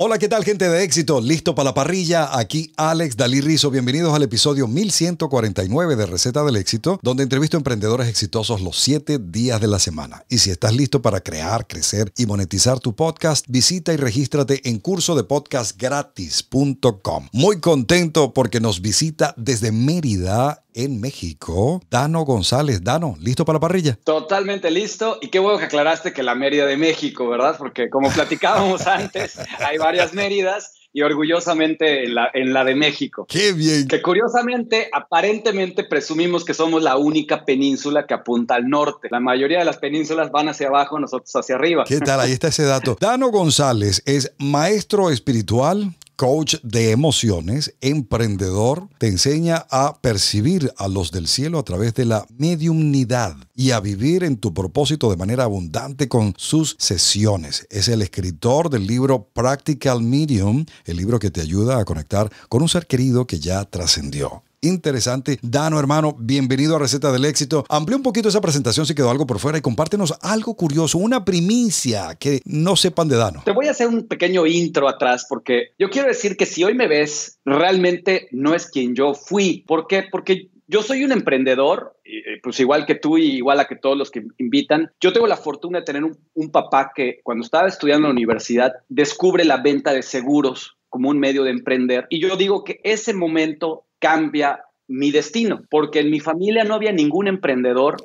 Hola, ¿qué tal gente de éxito? ¿Listo para la parrilla? Aquí Alex Dalí Rizo. Bienvenidos al episodio 1149 de Receta del Éxito, donde entrevisto a emprendedores exitosos los 7 días de la semana. Y si estás listo para crear, crecer y monetizar tu podcast, visita y regístrate en curso Muy contento porque nos visita desde Mérida en México, Dano González. Dano, ¿listo para la parrilla? Totalmente listo. Y qué bueno que aclaraste que la Mérida de México, ¿verdad? Porque como platicábamos antes, hay varias Méridas y orgullosamente en la, en la, de México. ¡Qué bien! Que curiosamente, aparentemente presumimos que somos la única península que apunta al norte. La mayoría de las penínsulas van hacia abajo, nosotros hacia arriba. ¿Qué tal? Ahí está ese dato. Dano González es maestro espiritual, coach de emociones, emprendedor, te enseña a percibir a los del cielo a través de la mediumnidad y a vivir en tu propósito de manera abundante con sus sesiones. Es el escritor del libro Practical Medium, el libro que te ayuda a conectar con un ser querido que ya trascendió interesante. Dano, hermano, bienvenido a Receta del Éxito. Amplía un poquito esa presentación si quedó algo por fuera y compártenos algo curioso, una primicia que no sepan de Dano. Te voy a hacer un pequeño intro atrás porque yo quiero decir que si hoy me ves, realmente no es quien yo fui. ¿Por qué? Porque yo soy un emprendedor, pues igual que tú y igual a que todos los que invitan. Yo tengo la fortuna de tener un, un papá que cuando estaba estudiando en la universidad descubre la venta de seguros como un medio de emprender. Y yo digo que ese momento cambia mi destino, porque en mi familia no había ningún emprendedor.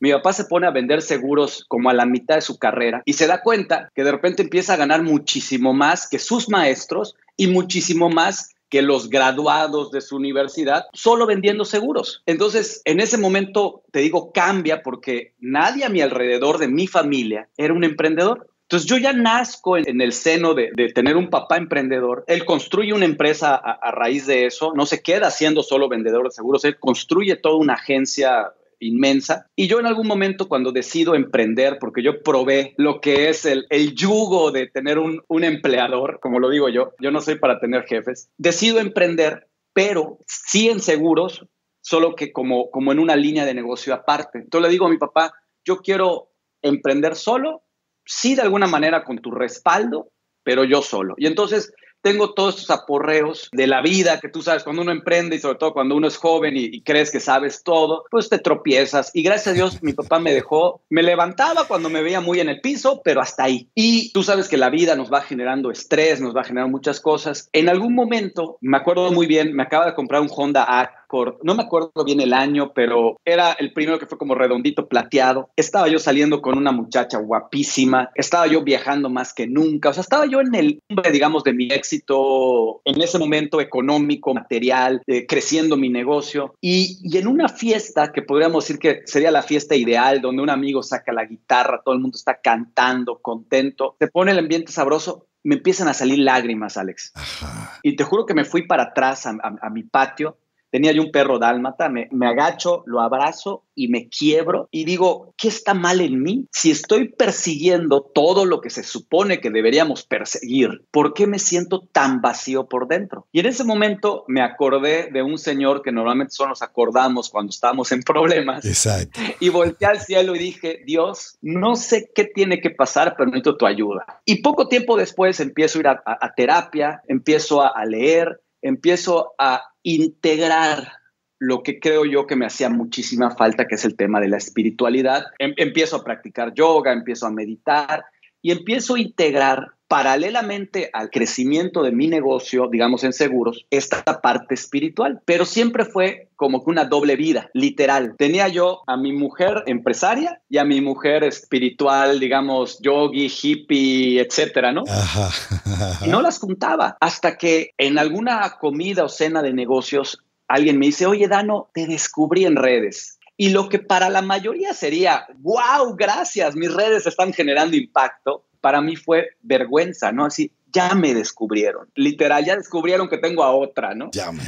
Mi papá se pone a vender seguros como a la mitad de su carrera y se da cuenta que de repente empieza a ganar muchísimo más que sus maestros y muchísimo más que los graduados de su universidad solo vendiendo seguros. Entonces, en ese momento, te digo, cambia porque nadie a mi alrededor de mi familia era un emprendedor. Entonces yo ya nazco en, el seno de, tener un papá emprendedor, él construye una empresa a, raíz de eso, no se queda siendo solo vendedor de seguros, él construye toda una agencia inmensa. Y yo en algún momento cuando decido emprender, porque yo probé lo que es el, yugo de tener un, empleador, como lo digo yo, yo no soy para tener jefes, decido emprender, pero sí en seguros, solo que como, como en una línea de negocio aparte. Entonces le digo a mi papá, yo quiero emprender solo, sí de alguna manera con tu respaldo, pero yo solo. Y entonces tengo todos estos aporreos de la vida que tú sabes, cuando uno emprende y sobre todo cuando uno es joven y, crees que sabes todo, pues te tropiezas. Y gracias a Dios mi papá me dejó, me levantaba cuando me veía muy en el piso, pero hasta ahí. Y tú sabes que la vida nos va generando estrés, nos va generando muchas cosas. En algún momento, me acuerdo muy bien, me acaba de comprar un Honda A no me acuerdo bien el año, pero era el primero que fue como redondito plateado. Estaba yo saliendo con una muchacha guapísima, estaba yo viajando más que nunca, o sea, estaba yo en el hombre, digamos, de mi éxito en ese momento económico, material, eh, creciendo mi negocio. Y, en una fiesta que podríamos decir que sería la fiesta ideal, donde un amigo saca la guitarra, todo el mundo está cantando, contento, se pone el ambiente sabroso, me empiezan a salir lágrimas, Alex. Y te juro que me fui para atrás a mi patio Tenía yo un perro dálmata, me, agacho, lo abrazo y me quiebro y digo, ¿qué está mal en mí? Si estoy persiguiendo todo lo que se supone que deberíamos perseguir, ¿por qué me siento tan vacío por dentro? Y en ese momento me acordé de un señor que normalmente solo nos acordamos cuando estamos en problemas. Exacto. Y volteé al cielo y dije, Dios, no sé qué tiene que pasar, pero necesito tu ayuda. Y poco tiempo después empiezo a ir a, terapia, empiezo a leer, empiezo a integrar lo que creo yo que me hacía muchísima falta, que es el tema de la espiritualidad. Em, empiezo a practicar yoga, empiezo a meditar y empiezo a integrar paralelamente al crecimiento de mi negocio, digamos en seguros, esta parte espiritual, pero siempre fue como que una doble vida, literal. Tenía yo a mi mujer empresaria y a mi mujer espiritual, digamos, yogi, hippie, etcétera, ¿no? Ajá, no las juntaba hasta que en alguna comida o cena de negocios alguien me dice, oye, Dano, te descubrí en redes. Y lo que para la mayoría sería, wow, gracias, mis redes están generando impacto, para mí fue vergüenza, ¿no? Así, ya me descubrieron, literal, ya descubrieron que tengo a otra, ¿no? Ya me.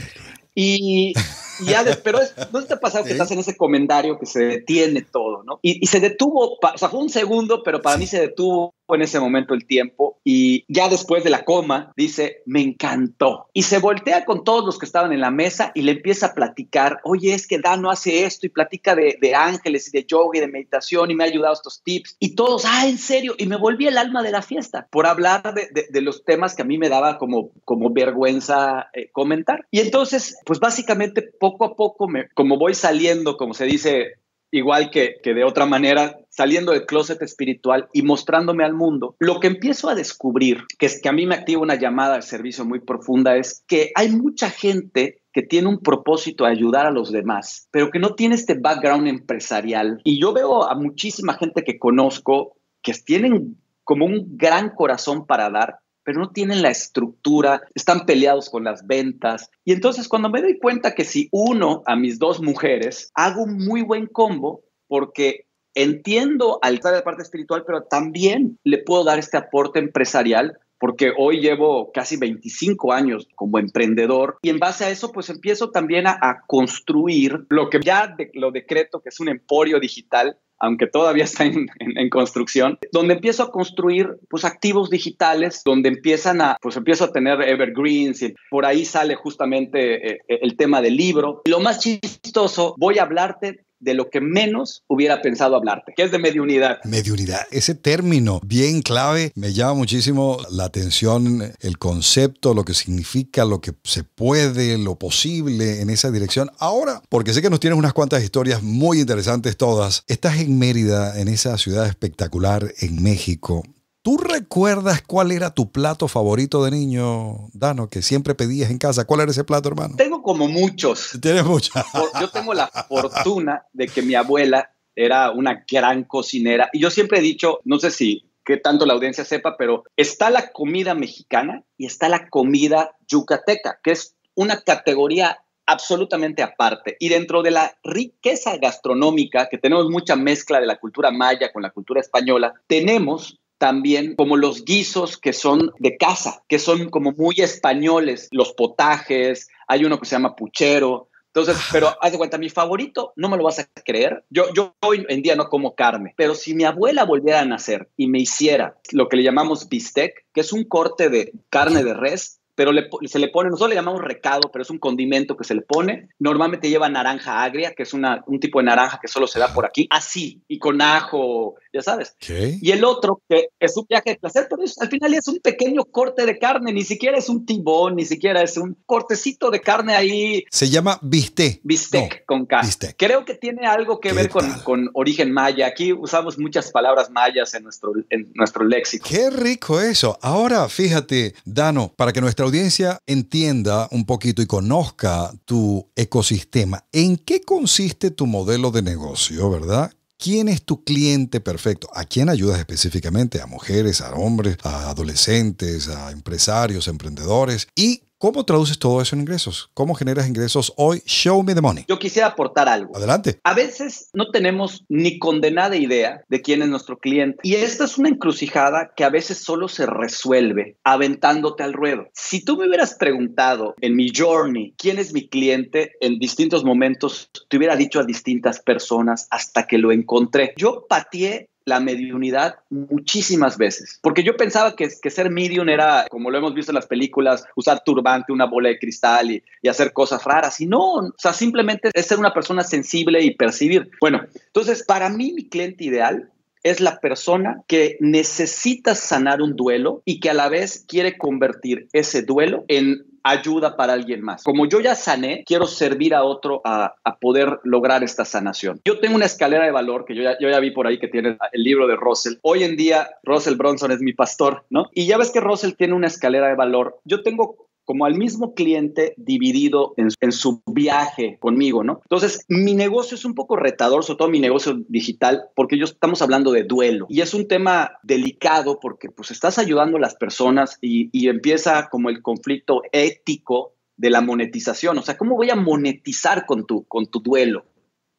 Y, y ya, pero es, ¿no te ha pasado que estás en ese comentario que se detiene todo, ¿no? Y, se detuvo, o sea, fue un segundo, pero para mí se detuvo en ese momento el tiempo y ya después de la coma dice, me encantó. Y se voltea con todos los que estaban en la mesa y le empieza a platicar, oye, es que Dan no hace esto y platica de, ángeles y de yoga y de meditación y me ha ayudado estos tips. Y todos, ah, en serio. Y me volví el alma de la fiesta por hablar de, los temas que a mí me daba como, como vergüenza eh, comentar. Y entonces, pues básicamente poco a poco, me, como voy saliendo, como se dice, igual que, que de otra manera, saliendo del closet espiritual y mostrándome al mundo, lo que empiezo a descubrir, que es que a mí me activa una llamada al servicio muy profunda, es que hay mucha gente que tiene un propósito de ayudar a los demás, pero que no tiene este background empresarial. Y yo veo a muchísima gente que conozco que tienen como un gran corazón para dar, pero no tienen la estructura, están peleados con las ventas. Y entonces cuando me doy cuenta que si uno a mis dos mujeres, hago un muy buen combo porque entiendo al estar la parte espiritual, pero también le puedo dar este aporte empresarial porque hoy llevo casi 25 años como emprendedor y en base a eso pues empiezo también a, construir lo que ya lo decreto que es un emporio digital aunque todavía está en, construcción, donde empiezo a construir pues activos digitales, donde empiezan a, pues empiezo a tener evergreens y por ahí sale justamente eh, eh, el tema del libro. lo más chistoso, voy a hablarte de lo que menos hubiera pensado hablarte, que es de mediunidad. Mediunidad, ese término bien clave me llama muchísimo la atención, el concepto, lo que significa, lo que se puede, lo posible en esa dirección. Ahora, porque sé que nos tienes unas cuantas historias muy interesantes todas, estás en Mérida, en esa ciudad espectacular en México, ¿Tú recuerdas cuál era tu plato favorito de niño, Dano, que siempre pedías en casa? ¿Cuál era ese plato, hermano? Tengo como muchos. Tienes muchos. Yo tengo la fortuna de que mi abuela era una gran cocinera y yo siempre he dicho, no sé si que tanto la audiencia sepa, pero está la comida mexicana y está la comida yucateca, que es una categoría absolutamente aparte. Y dentro de la riqueza gastronómica, que tenemos mucha mezcla de la cultura maya con la cultura española, tenemos también como los guisos que son de casa, que son como muy españoles, los potajes, hay uno que se llama puchero. Entonces, pero ah. haz de cuenta, mi favorito, no me lo vas a creer. Yo, yo hoy en día no como carne, pero si mi abuela volviera a nacer y me hiciera lo que le llamamos bistec, que es un corte de carne de res pero se le pone, nosotros le llamamos recado, pero es un condimento que se le pone. Normalmente lleva naranja agria, que es una, un tipo de naranja que solo se da por aquí, así, y con ajo, ya sabes. Y el otro, que es un viaje de placer, pero al final es un pequeño corte de carne, ni siquiera es un tibón, ni siquiera es un cortecito de carne ahí. Se llama bistec. Bistec con K. Creo que tiene algo que ver con, con, origen maya. Aquí usamos muchas palabras mayas en nuestro, en nuestro léxico. Qué rico eso. Ahora, fíjate, Dano, para que nuestra audiencia entienda un poquito y conozca tu ecosistema, ¿en qué consiste tu modelo de negocio, verdad? ¿Quién es tu cliente perfecto? ¿A quién ayudas específicamente? ¿A mujeres, a hombres, a adolescentes, a empresarios, emprendedores? ¿Y ¿Cómo traduces todo eso en ingresos? ¿Cómo generas ingresos hoy? Show me the money. Yo quisiera aportar algo. Adelante. A veces no tenemos ni condenada idea de quién es nuestro cliente. Y esta es una encrucijada que a veces solo se resuelve aventándote al ruedo. Si tú me hubieras preguntado en mi journey quién es mi cliente en distintos momentos, te hubiera dicho a distintas personas hasta que lo encontré. Yo pateé la mediunidad muchísimas veces, porque yo pensaba que, ser medium era, como lo hemos visto en las películas, usar turbante, una bola de cristal y, hacer cosas raras, y no, o sea, simplemente es ser una persona sensible y percibir. Bueno, entonces, para mí mi cliente ideal es la persona que necesita sanar un duelo y que a la vez quiere convertir ese duelo en ayuda para alguien más. Como yo ya sané, quiero servir a otro a, poder lograr esta sanación. Yo tengo una escalera de valor que yo ya, yo ya vi por ahí que tiene el libro de Russell. Hoy en día, Russell Bronson es mi pastor, ¿no? Y ya ves que Russell tiene una escalera de valor. Yo tengo como al mismo cliente dividido en, su viaje conmigo, ¿no? Entonces, mi negocio es un poco retador, sobre todo mi negocio digital, porque yo estamos hablando de duelo y es un tema delicado porque pues estás ayudando a las personas y, y empieza como el conflicto ético de la monetización, o sea, ¿cómo voy a monetizar con tu, con tu duelo?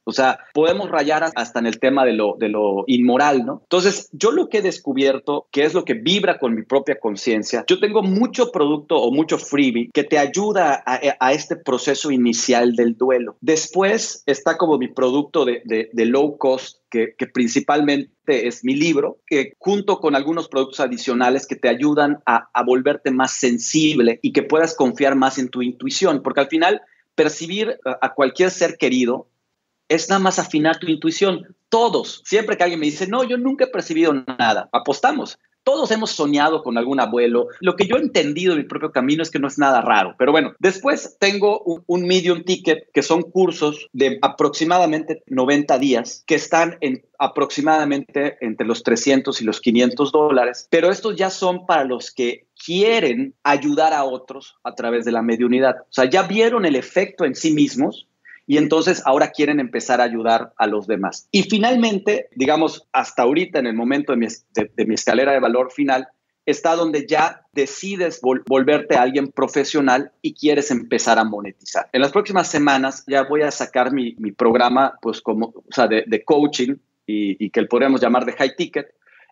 O sea, podemos rayar hasta en el tema de lo, de lo inmoral, ¿no? Entonces, yo lo que he descubierto, que es lo que vibra con mi propia conciencia, yo tengo mucho producto o mucho freebie que te ayuda a, e, este proceso inicial del duelo. Después está como mi producto de, low cost, que, principalmente es mi libro, que junto con algunos productos adicionales que te ayudan a, a volverte más sensible y que puedas confiar más en tu intuición, porque al final percibir a cualquier ser querido es nada más afinar tu intuición. Todos, siempre que alguien me dice, no, yo nunca he percibido nada, apostamos. Todos hemos soñado con algún abuelo. Lo que yo he entendido en mi propio camino es que no es nada raro. Pero bueno, después tengo un, medium ticket que son cursos de aproximadamente 90 días que están en aproximadamente entre los 300 y los 500 dólares. Pero estos ya son para los que quieren ayudar a otros a través de la mediunidad. O sea, ya vieron el efecto en sí mismos y entonces ahora quieren empezar a ayudar a los demás. Y finalmente, digamos, hasta ahorita en el momento de mi, escalera de valor final, está donde ya decides volverte a alguien profesional y quieres empezar a monetizar. En las próximas semanas ya voy a sacar mi, programa, pues como, de, coaching y, y, que podríamos llamar de high ticket,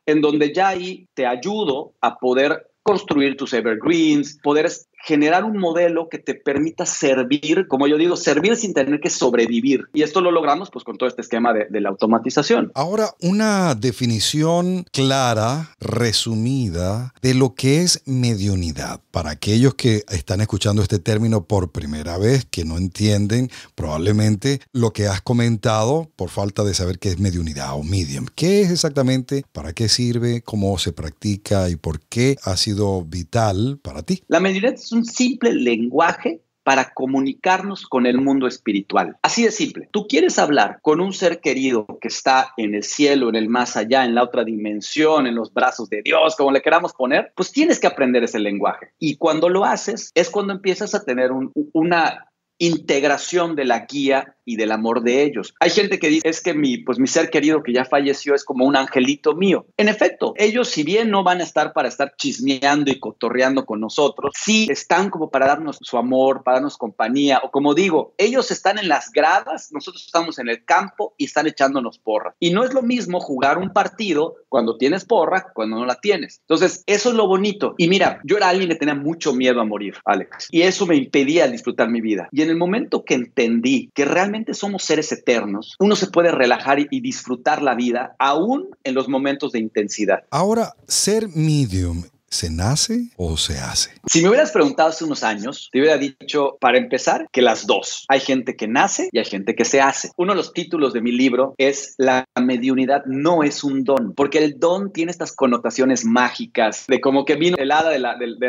en donde ya ahí te ayudo a poder construir tus evergreens, poder generar un modelo que te permita servir, como yo digo, servir sin tener que sobrevivir. Y esto lo logramos pues con todo este esquema de, de la automatización. Ahora, una definición clara, resumida, de lo que es mediunidad. Para aquellos que están escuchando este término por primera vez, que no entienden probablemente lo que has comentado por falta de saber qué es mediunidad o medium. ¿Qué es exactamente? ¿Para qué sirve? ¿Cómo se practica? ¿Y por qué ha sido vital para ti? La mediunidad es un simple lenguaje para comunicarnos con el mundo espiritual. Así de simple. Tú quieres hablar con un ser querido que está en el cielo, en el más allá, en la otra dimensión, en los brazos de Dios, como le queramos poner, pues tienes que aprender ese lenguaje. Y cuando lo haces es cuando empiezas a tener un, una integración de la guía y del amor de ellos. Hay gente que dice, es que mi, pues mi ser querido que ya falleció es como un angelito mío. En efecto, ellos si bien no van a estar para estar chismeando y cotorreando con nosotros, sí están como para darnos su amor, para darnos compañía, o como digo, ellos están en las gradas, nosotros estamos en el campo y están echándonos porra. Y no es lo mismo jugar un partido cuando tienes porra, cuando no la tienes. Entonces, eso es lo bonito. Y mira, yo era alguien que tenía mucho miedo a morir, Alex, y eso me impedía disfrutar mi vida. Y en el momento que entendí que realmente somos seres eternos, uno se puede relajar y disfrutar la vida, aún en los momentos de intensidad. Ahora, ser medium ¿Se nace o se hace? Si me hubieras preguntado hace unos años, te hubiera dicho, para empezar, que las dos. Hay gente que nace y hay gente que se hace. Uno de los títulos de mi libro es La mediunidad no es un don, porque el don tiene estas connotaciones mágicas de como que vino el hada de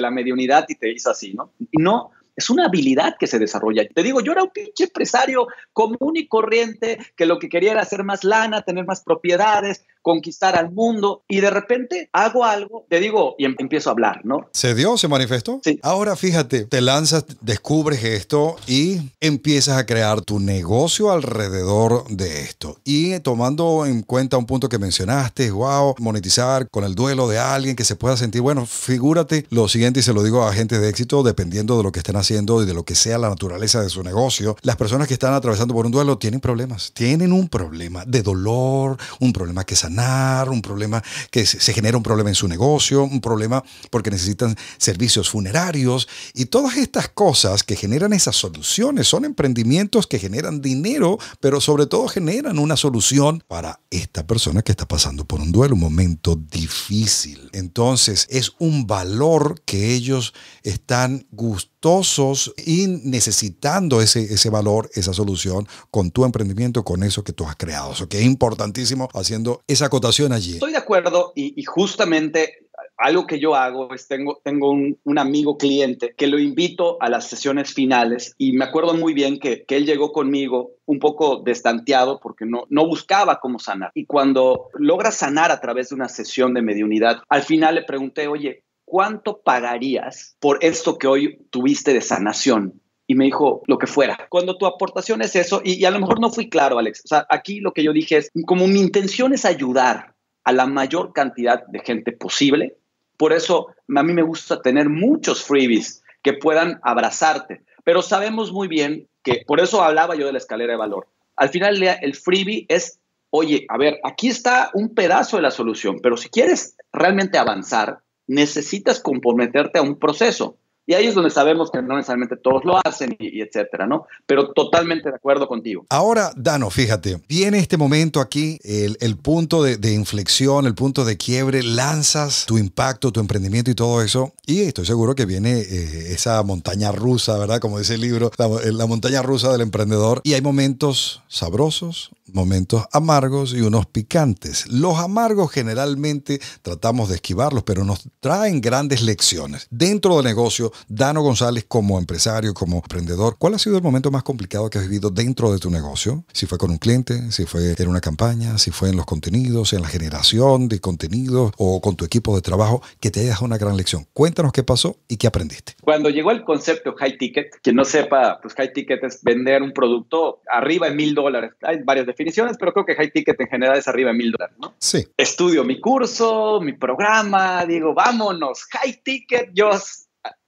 la, mediunidad y te hizo así, ¿no? no, es una habilidad que se desarrolla. Te digo, yo era un pinche empresario común y corriente que lo que quería era hacer más lana, tener más propiedades, conquistar al mundo y de repente hago algo, te digo y em-, empiezo a hablar, ¿no? Se dio, se manifestó. Sí. Ahora fíjate, te lanzas, descubres esto y empiezas a crear tu negocio alrededor de esto. Y tomando en cuenta un punto que mencionaste, wow, monetizar con el duelo de alguien que se pueda sentir, bueno, figúrate lo siguiente y se lo digo a gente de éxito dependiendo de lo que estén haciendo y de lo que sea la naturaleza de su negocio, las personas que están atravesando por un duelo tienen problemas, tienen un problema de dolor, un problema que sanar, un problema que se genera un problema en su negocio, un problema porque necesitan servicios funerarios y todas estas cosas que generan esas soluciones son emprendimientos que generan dinero, pero sobre todo generan una solución para esta persona que está pasando por un duelo, un momento difícil. Entonces es un valor que ellos están gustando y necesitando ese, ese valor, esa solución con tu emprendimiento, con eso que tú has creado. Eso que es importantísimo haciendo esa acotación allí. Estoy de acuerdo y, justamente algo que yo hago es tengo, tengo un, un, amigo cliente que lo invito a las sesiones finales y me acuerdo muy bien que, que él llegó conmigo un poco destanteado porque no, no buscaba cómo sanar. Y cuando logra sanar a través de una sesión de mediunidad, al final le pregunté, oye, ¿cuánto pagarías por esto que hoy tuviste de sanación? Y me dijo lo que fuera. Cuando tu aportación es eso, y, a lo mejor no fui claro, Alex. O sea, aquí lo que yo dije es, como mi intención es ayudar a la mayor cantidad de gente posible, por eso a mí me gusta tener muchos freebies que puedan abrazarte. Pero sabemos muy bien que, por eso hablaba yo de la escalera de valor. Al final el freebie es, oye, a ver, aquí está un pedazo de la solución, pero si quieres realmente avanzar, necesitas comprometerte a un proceso. Y ahí es donde sabemos que no necesariamente todos lo hacen y, etcétera, ¿no? Pero totalmente de acuerdo contigo. Ahora, Dano, fíjate, viene este momento aquí, el, punto de, inflexión, el punto de quiebre, lanzas tu impacto, tu emprendimiento y todo eso. Y estoy seguro que viene eh, esa montaña rusa, ¿verdad? Como dice el libro, la montaña rusa del emprendedor. Y hay momentos sabrosos, momentos amargos y unos picantes. Los amargos generalmente tratamos de esquivarlos, pero nos traen grandes lecciones. Dentro del negocio, Dano González como empresario, como emprendedor, ¿cuál ha sido el momento más complicado que has vivido dentro de tu negocio? Si fue con un cliente, si fue en una campaña, si fue en los contenidos, en la generación de contenidos o con tu equipo de trabajo, que te haya dejado una gran lección. Cuéntanos qué pasó y qué aprendiste. Cuando llegó el concepto high ticket, quien no sepa, pues high ticket es vender un producto arriba de mil dólares. Hay varias definiciones, pero creo que high ticket en general es arriba de mil dólares, ¿no? Sí. Estudio mi curso, mi programa, digo, vámonos, high ticket, yo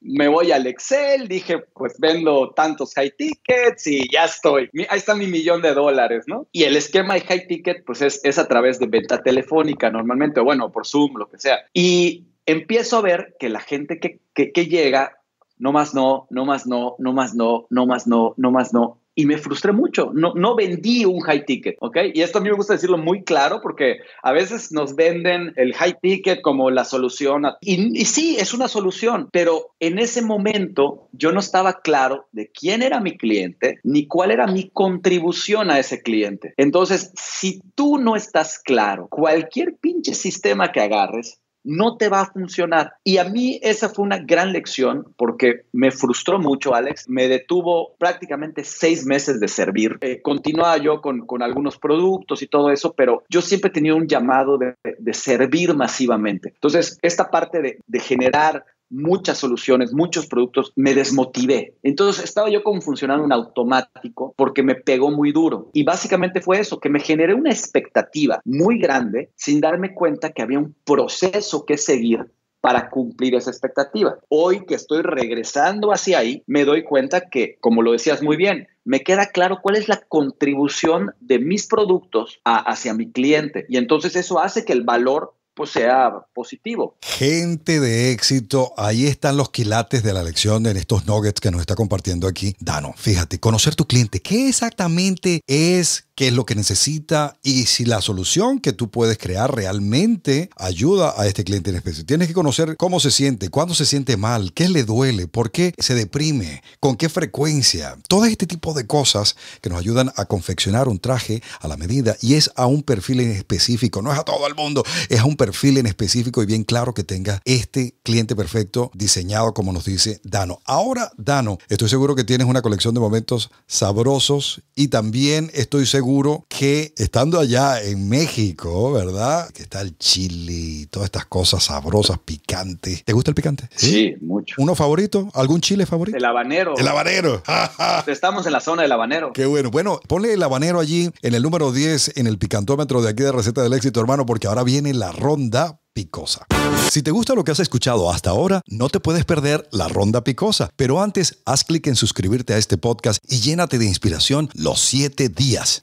me voy al Excel, dije, pues vendo tantos high tickets y ya estoy. Ahí está mi millón de dólares, ¿no? Y el esquema de high ticket, pues es, es a través de venta telefónica normalmente, o bueno, por Zoom, lo que sea. Y empiezo a ver que la gente que, que llega, no más no, no más no, no más no, no más no, no más no, y me frustré mucho. No, no vendí un high ticket, ¿ok? Y esto a mí me gusta decirlo muy claro porque a veces nos venden el high ticket como la solución. y sí, es una solución, pero en ese momento yo no estaba claro de quién era mi cliente ni cuál era mi contribución a ese cliente. Entonces, si tú no estás claro, cualquier pinche sistema que agarres no te va a funcionar. Y a mí esa fue una gran lección porque me frustró mucho, Alex. Me detuvo prácticamente seis meses de servir. Eh, continuaba yo con, algunos productos y todo eso, pero yo siempre he tenido un llamado de, servir masivamente. Entonces, esta parte de, de generar muchas soluciones, muchos productos, me desmotivé. Entonces estaba yo como funcionando un automático porque me pegó muy duro. Y básicamente fue eso, que me generé una expectativa muy grande sin darme cuenta que había un proceso que seguir para cumplir esa expectativa. Hoy que estoy regresando hacia ahí, me doy cuenta que, como lo decías muy bien, me queda claro cuál es la contribución de mis productos hacia mi cliente. Y entonces eso hace que el valor sea positivo. Gente de éxito, ahí están los quilates de la lección en estos nuggets que nos está compartiendo aquí Dano. Fíjate, conocer tu cliente, ¿qué exactamente es qué es lo que necesita y si la solución que tú puedes crear realmente ayuda a este cliente en específico. Tienes que conocer cómo se siente, cuándo se siente mal, qué le duele, por qué se deprime, con qué frecuencia. Todo este tipo de cosas que nos ayudan a confeccionar un traje a la medida y es a un perfil en específico, no es a todo el mundo, es a un perfil en específico y bien claro que tenga este cliente perfecto diseñado como nos dice Dano. Ahora, Dano, estoy seguro que tienes una colección de momentos sabrosos y también estoy seguro que estando allá en México, ¿verdad? Que está el chile y todas estas cosas sabrosas, picantes. ¿Te gusta el picante? Sí, mucho. ¿Uno favorito? ¿Algún chile favorito? El habanero. El habanero. Estamos en la zona del habanero. Qué bueno. Bueno, ponle el habanero allí en el número 10 en el picantómetro de aquí de Receta del Éxito, hermano, porque ahora viene la ronda picosa. Si te gusta lo que has escuchado hasta ahora, no te puedes perder la ronda picosa, pero antes haz clic en suscribirte a este podcast y llénate de inspiración los 7 días.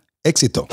Éxito.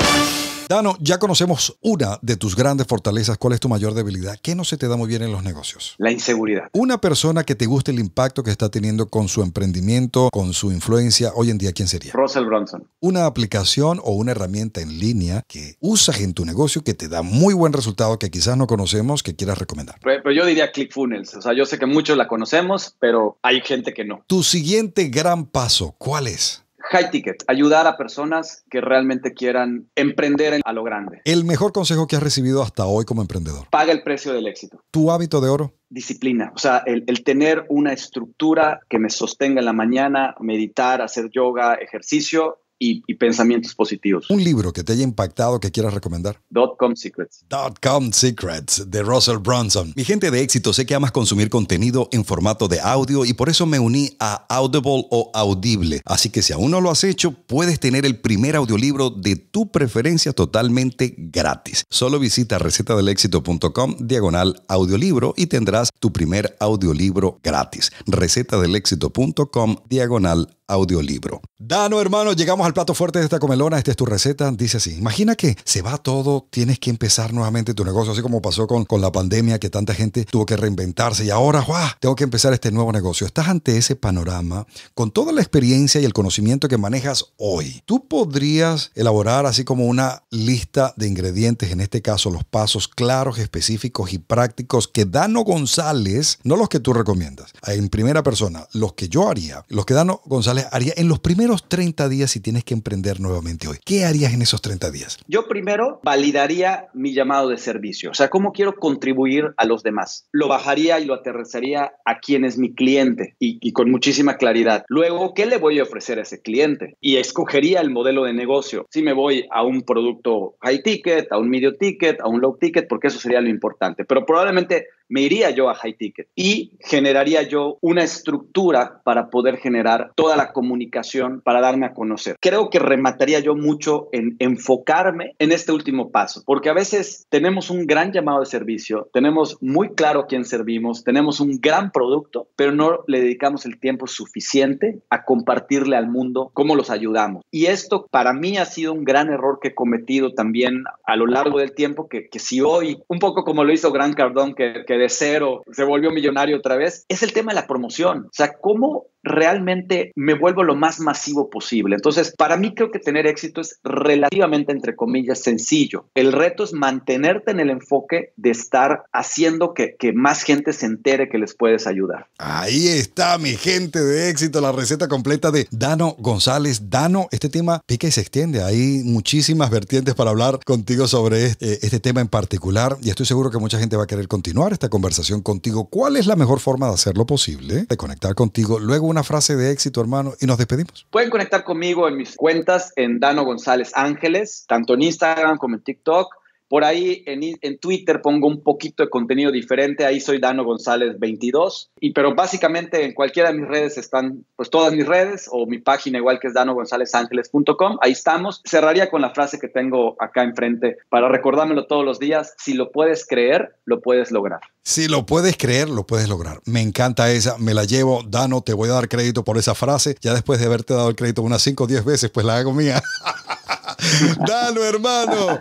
Dano, ya conocemos una de tus grandes fortalezas. ¿Cuál es tu mayor debilidad? ¿Qué no se te da muy bien en los negocios? La inseguridad. Una persona que te guste el impacto que está teniendo con su emprendimiento, con su influencia, hoy en día, ¿quién sería? Russell Bronson. Una aplicación o una herramienta en línea que usas en tu negocio que te da muy buen resultado, que quizás no conocemos, que quieras recomendar. Pero, yo diría ClickFunnels. O sea, yo sé que muchos la conocemos, pero hay gente que no. Tu siguiente gran paso, ¿cuál es? High Ticket, ayudar a personas que realmente quieran emprender a lo grande. El mejor consejo que has recibido hasta hoy como emprendedor. Paga el precio del éxito. ¿Tu hábito de oro? Disciplina, o sea, el, tener una estructura que me sostenga en la mañana, meditar, hacer yoga, ejercicio y, pensamientos positivos. Un libro que te haya impactado que quieras recomendar. Dotcom Secrets. Dotcom Secrets de Russell Brunson. Mi gente de éxito, sé que amas consumir contenido en formato de audio y por eso me uní a Audible o Audible. Así que si aún no lo has hecho, puedes tener el primer audiolibro de tu preferencia totalmente gratis. Solo visita recetadelexito.com diagonal audiolibro y tendrás tu primer audiolibro gratis. recetadelexito.com diagonal audiolibro. Dano, hermano, llegamos al plato fuerte de esta comelona. Esta es tu receta. Dice así: Imagina que se va todo, tienes que empezar nuevamente tu negocio, así como pasó con, con la pandemia, que tanta gente tuvo que reinventarse y ahora, ¡guau! Tengo que empezar este nuevo negocio. Estás ante ese panorama con toda la experiencia y el conocimiento que manejas hoy. Tú podrías elaborar así como una lista de ingredientes, en este caso los pasos claros, específicos y prácticos que Dano González, no los que tú recomiendas, en primera persona, los que yo haría, los que Dano González cuáles en los primeros 30 días si tienes que emprender nuevamente hoy? ¿Qué harías en esos 30 días? Yo primero validaría mi llamado de servicio, o sea, cómo quiero contribuir a los demás. Lo bajaría y lo aterrizaría a quién es mi cliente y, y con muchísima claridad. Luego, ¿qué le voy a ofrecer a ese cliente? Y escogería el modelo de negocio. Si me voy a un producto high ticket, a un medio ticket, a un low ticket, porque eso sería lo importante. Pero probablemente me iría yo a high ticket y generaría yo una estructura para poder generar toda la comunicación para darme a conocer. Creo que remataría yo mucho en enfocarme en este último paso, porque a veces tenemos un gran llamado de servicio, tenemos muy claro quién servimos, tenemos un gran producto, pero no le dedicamos el tiempo suficiente a compartirle al mundo cómo los ayudamos. Y esto para mí ha sido un gran error que he cometido también a lo largo del tiempo, que, que si hoy, un poco como lo hizo Gran Cardón, que, que de cero se volvió millonario otra vez, es el tema de la promoción. O sea, ¿cómo realmente me vuelvo lo más masivo posible. Entonces, para mí creo que tener éxito es relativamente, entre comillas, sencillo. El reto es mantenerte en el enfoque de estar haciendo que, más gente se entere que les puedes ayudar. Ahí está mi gente de éxito, la receta completa de Dano González. Dano, este tema pica y se extiende. Hay muchísimas vertientes para hablar contigo sobre este, eh, este tema en particular y estoy seguro que mucha gente va a querer continuar esta conversación contigo. ¿Cuál es la mejor forma de hacerlo posible? De conectar contigo luego una frase de éxito, hermano, y nos despedimos. Pueden conectar conmigo en mis cuentas en Dano González Ángeles, tanto en Instagram como en TikTok. Por ahí en, Twitter pongo un poquito de contenido diferente, ahí soy Dano González 22, y, pero básicamente en cualquiera de mis redes están, pues todas mis redes o mi página igual que es ángeles.com ahí estamos. Cerraría con la frase que tengo acá enfrente para recordármelo todos los días, si lo puedes creer, lo puedes lograr. Si lo puedes creer, lo puedes lograr. Me encanta esa, me la llevo, Dano, te voy a dar crédito por esa frase, ya después de haberte dado el crédito unas 5 o 10 veces, pues la hago mía. Dalo, hermano.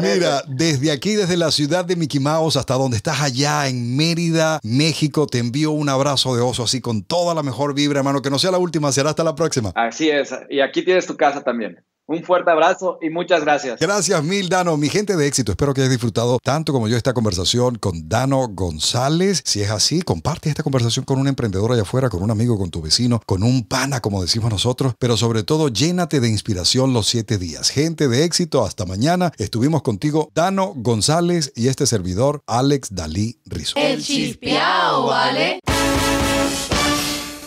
Mira, desde aquí, desde la ciudad de Mickey hasta donde estás allá en Mérida, México, te envío un abrazo de oso así con toda la mejor vibra, hermano. Que no sea la última, será hasta la próxima. Así es. Y aquí tienes tu casa también. Un fuerte abrazo y muchas gracias. Gracias mil, Dano. Mi gente de éxito, espero que hayas disfrutado tanto como yo esta conversación con Dano González. Si es así, comparte esta conversación con un emprendedor allá afuera, con un amigo, con tu vecino, con un pana, como decimos nosotros, pero sobre todo llénate de inspiración los siete días. Gente de éxito, hasta mañana. Estuvimos contigo, Dano González y este servidor, Alex Dalí Rizo. El chispiao ¿vale?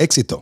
Éxito.